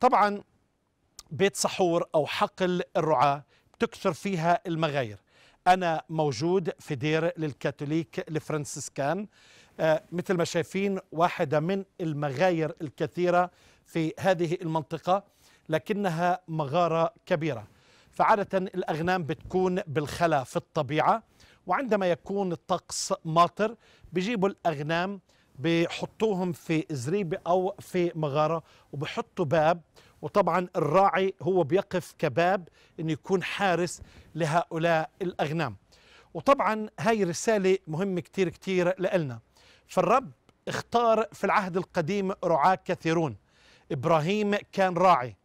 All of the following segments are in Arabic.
طبعا بيت سحور أو حقل الرعاة بتكثر فيها المغاير أنا موجود في دير للكاثوليك الفرنسيسكان آه، مثل ما شايفين واحدة من المغاير الكثيرة في هذه المنطقة لكنها مغارة كبيرة فعادة الأغنام بتكون بالخلا في الطبيعة وعندما يكون الطقس ماطر بيجيبوا الأغنام بحطوهم في زريبة أو في مغارة وبحطوا باب وطبعا الراعي هو بيقف كباب أن يكون حارس لهؤلاء الأغنام وطبعا هاي رسالة مهمة كتير كتير لنا فالرب اختار في العهد القديم رعاة كثيرون إبراهيم كان راعي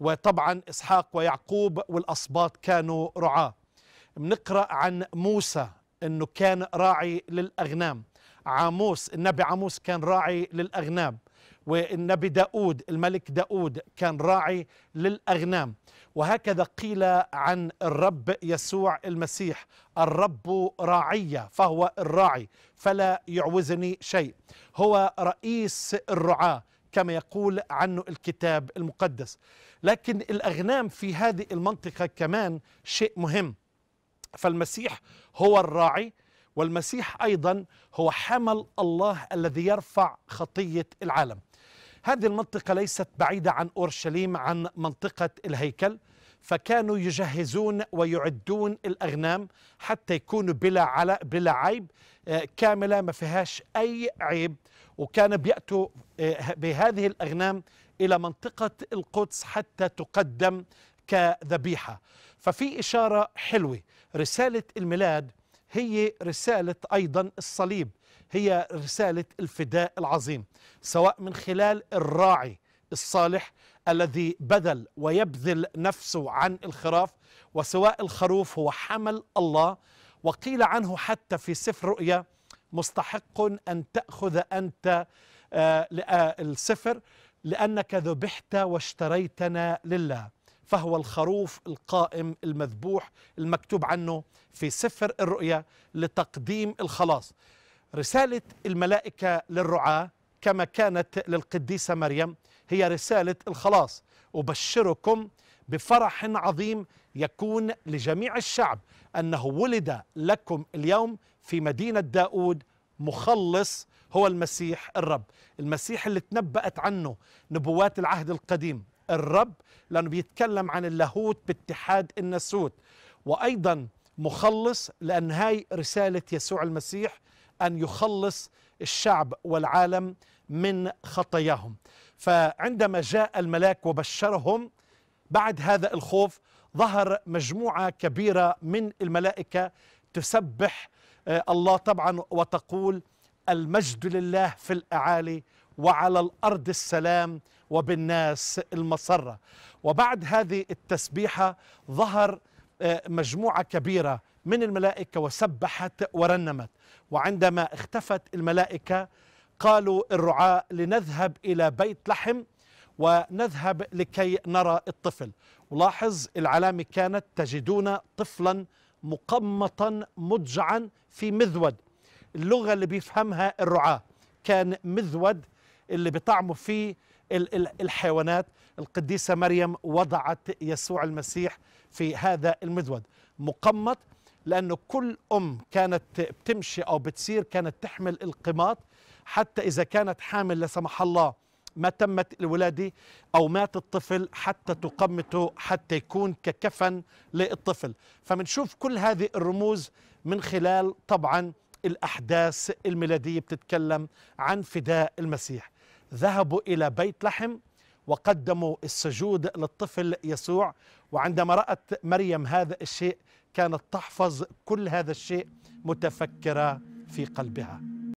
وطبعا إسحاق ويعقوب والأصباط كانوا رعاة بنقرأ عن موسى أنه كان راعي للأغنام عاموس النبي عاموس كان راعي للأغنام والنبي داود الملك داود كان راعي للأغنام وهكذا قيل عن الرب يسوع المسيح الرب راعية فهو الراعي فلا يعوزني شيء هو رئيس الرعاه كما يقول عنه الكتاب المقدس لكن الأغنام في هذه المنطقة كمان شيء مهم فالمسيح هو الراعي والمسيح أيضا هو حمل الله الذي يرفع خطية العالم هذه المنطقة ليست بعيدة عن أورشليم عن منطقة الهيكل فكانوا يجهزون ويعدون الأغنام حتى يكونوا بلا, على بلا عيب آه، كاملة ما فيهاش أي عيب وكان بيأتوا آه، بهذه الأغنام إلى منطقة القدس حتى تقدم كذبيحة ففي إشارة حلوة رسالة الميلاد هي رسالة أيضا الصليب هي رسالة الفداء العظيم سواء من خلال الراعي الصالح الذي بذل ويبذل نفسه عن الخراف وسواء الخروف هو حمل الله وقيل عنه حتى في سفر رؤيا مستحق أن تأخذ أنت آه، آه، السفر لأنك ذبحت واشتريتنا لله فهو الخروف القائم المذبوح المكتوب عنه في سفر الرؤيا لتقديم الخلاص رسالة الملائكة للرعاة كما كانت للقديسة مريم هي رسالة الخلاص أبشركم بفرح عظيم يكون لجميع الشعب أنه ولد لكم اليوم في مدينة داود مخلص هو المسيح الرب المسيح اللي تنبأت عنه نبوات العهد القديم الرب لأنه بيتكلم عن اللاهوت باتحاد الناسوت وأيضا مخلص لأن هاي رسالة يسوع المسيح أن يخلص الشعب والعالم من خطاياهم فعندما جاء الملاك وبشرهم بعد هذا الخوف ظهر مجموعة كبيرة من الملائكة تسبح آه، الله طبعا وتقول المجد لله في الأعالي وعلى الأرض السلام وبالناس المسرة وبعد هذه التسبيحة ظهر آه، مجموعة كبيرة من الملائكة وسبحت ورنمت وعندما اختفت الملائكة قالوا الرعاء لنذهب إلى بيت لحم ونذهب لكي نرى الطفل ولاحظ العلامة كانت تجدون طفلا مقمطا مضجعا في مذود اللغة اللي بيفهمها الرعاة كان مذود اللي بطعمه فيه الحيوانات القديسة مريم وضعت يسوع المسيح في هذا المذود مقمط لأنه كل أم كانت بتمشي أو بتسير كانت تحمل القماط حتى إذا كانت حامل لا سمح الله ما تمت الولادة أو مات الطفل حتى تقمته حتى يكون ككفن للطفل فمنشوف كل هذه الرموز من خلال طبعا الأحداث الميلادية بتتكلم عن فداء المسيح ذهبوا إلى بيت لحم وقدموا السجود للطفل يسوع وعندما رأت مريم هذا الشيء كانت تحفظ كل هذا الشيء متفكرة في قلبها